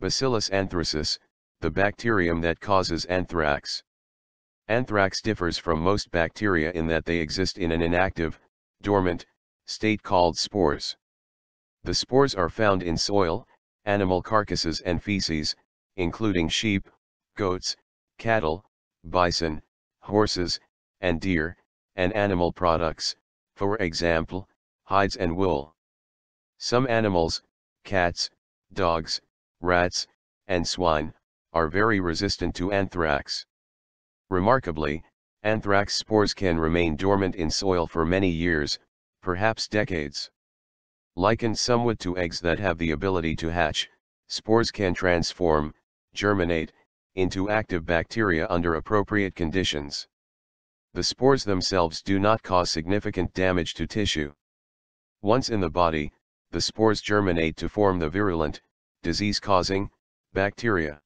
Bacillus anthracis, the bacterium that causes anthrax. Anthrax differs from most bacteria in that they exist in an inactive, dormant, state called spores. The spores are found in soil, animal carcasses and feces, including sheep, goats, cattle, bison, horses, and deer, and animal products, for example, hides and wool. Some animals, cats, dogs, rats, and swine, are very resistant to anthrax. Remarkably, anthrax spores can remain dormant in soil for many years, perhaps decades. Likened somewhat to eggs that have the ability to hatch, spores can transform, germinate, into active bacteria under appropriate conditions. The spores themselves do not cause significant damage to tissue. Once in the body, the spores germinate to form the virulent, disease-causing, bacteria.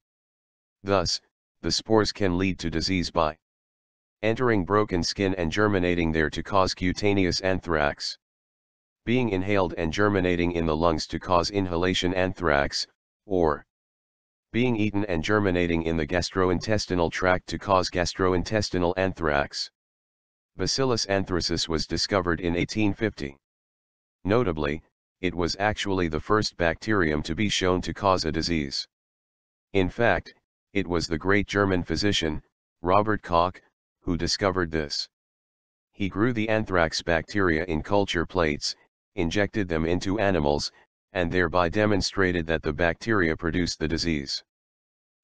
Thus, the spores can lead to disease by entering broken skin and germinating there to cause cutaneous anthrax, being inhaled and germinating in the lungs to cause inhalation anthrax, or being eaten and germinating in the gastrointestinal tract to cause gastrointestinal anthrax. Bacillus anthracis was discovered in 1850. Notably, it was actually the first bacterium to be shown to cause a disease. In fact, it was the great German physician, Robert Koch, who discovered this. He grew the anthrax bacteria in culture plates, injected them into animals, and thereby demonstrated that the bacteria produced the disease.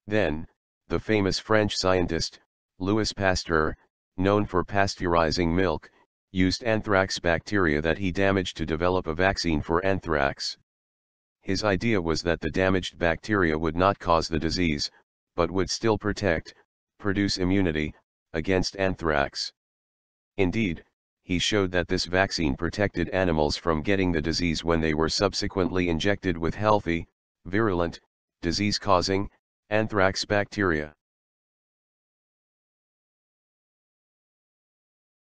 Then, the famous French scientist, Louis Pasteur, known for pasteurizing milk, used anthrax bacteria that he damaged to develop a vaccine for anthrax. His idea was that the damaged bacteria would not cause the disease, but would still protect, produce immunity, against anthrax. Indeed, he showed that this vaccine protected animals from getting the disease when they were subsequently injected with healthy, virulent, disease-causing, anthrax bacteria.